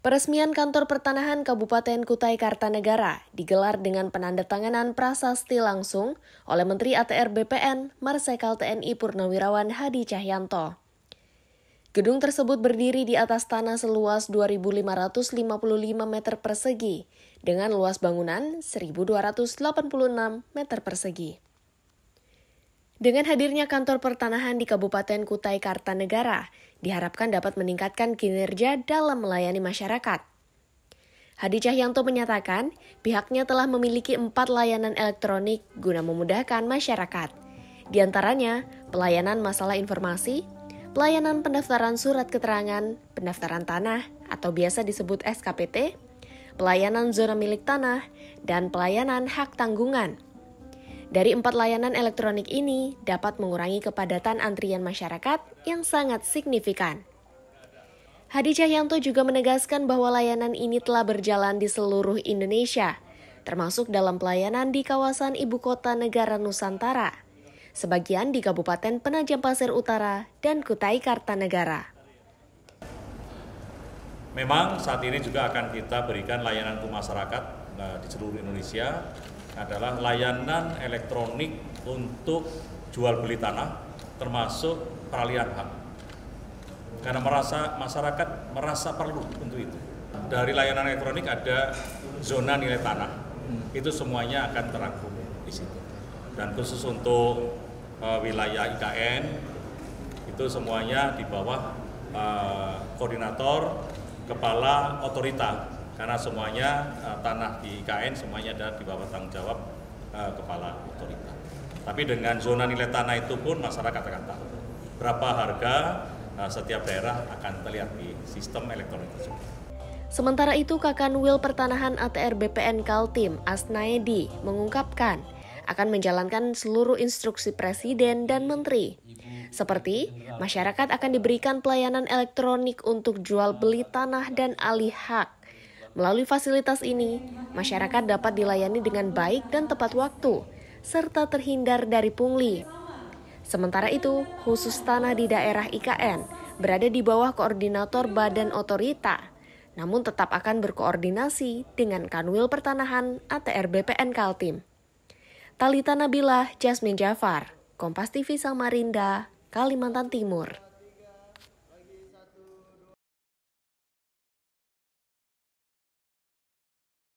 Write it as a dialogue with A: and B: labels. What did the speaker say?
A: Peresmian kantor pertanahan Kabupaten Kutai Kartanegara digelar dengan penandatanganan prasasti langsung oleh Menteri ATR BPN Marsekal TNI Purnawirawan Hadi Cahyanto. Gedung tersebut berdiri di atas tanah seluas 2.555 meter persegi dengan luas bangunan 1.286 meter persegi. Dengan hadirnya kantor pertanahan di Kabupaten Kutai Kartanegara, diharapkan dapat meningkatkan kinerja dalam melayani masyarakat. Hadi Cahyanto menyatakan, pihaknya telah memiliki empat layanan elektronik guna memudahkan masyarakat. Di antaranya, pelayanan masalah informasi, pelayanan pendaftaran surat keterangan, pendaftaran tanah atau biasa disebut SKPT, pelayanan zona milik tanah, dan pelayanan hak tanggungan – dari empat layanan elektronik ini dapat mengurangi kepadatan antrian masyarakat yang sangat signifikan. Hadi Cahyanto juga menegaskan bahwa layanan ini telah berjalan di seluruh Indonesia, termasuk dalam pelayanan di kawasan ibu kota negara Nusantara, sebagian di Kabupaten Penajam Pasir Utara dan Kutai Kartanegara.
B: Memang saat ini juga akan kita berikan layanan ke masyarakat eh, di seluruh Indonesia adalah layanan elektronik untuk jual beli tanah termasuk peralihan hak. Karena merasa masyarakat merasa perlu untuk itu. Dari layanan elektronik ada zona nilai tanah. Hmm. Itu semuanya akan terangkum di situ. Dan khusus untuk uh, wilayah IKN itu semuanya di bawah uh, koordinator kepala otorita karena semuanya uh, tanah di IKN semuanya ada di bawah tanggung jawab uh, kepala otorita. Tapi dengan zona nilai tanah itu pun masyarakat akan tahu berapa harga uh, setiap daerah akan terlihat di sistem elektronik tersebut.
A: Sementara itu, Kakanwil Pertanahan ATR BPN Kaltim, Asnaedi, mengungkapkan akan menjalankan seluruh instruksi Presiden dan Menteri. Seperti, masyarakat akan diberikan pelayanan elektronik untuk jual beli tanah dan alih hak Melalui fasilitas ini, masyarakat dapat dilayani dengan baik dan tepat waktu, serta terhindar dari pungli. Sementara itu, khusus tanah di daerah IKN berada di bawah koordinator badan otorita, namun tetap akan berkoordinasi dengan Kanwil Pertanahan ATR BPN Kaltim. Talita Nabila, Jasmine Jafar, Kompas TV Samarinda, Kalimantan Timur.